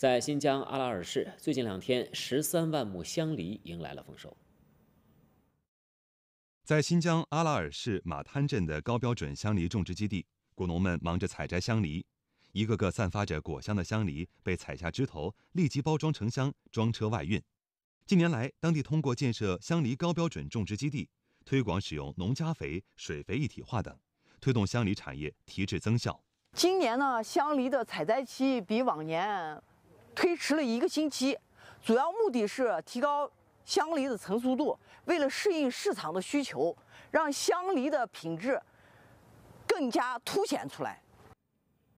在新疆阿拉尔市，最近两天，十三万亩香梨迎来了丰收。在新疆阿拉尔市马滩镇的高标准香梨种植基地，果农们忙着采摘香梨，一个个散发着果香的香梨被采下枝头，立即包装成箱，装车外运。近年来，当地通过建设香梨高标准种植基地，推广使用农家肥、水肥一体化等，推动香梨产业提质增效。今年呢，香梨的采摘期比往年。推迟了一个星期，主要目的是提高香梨的成熟度，为了适应市场的需求，让香梨的品质更加凸显出来。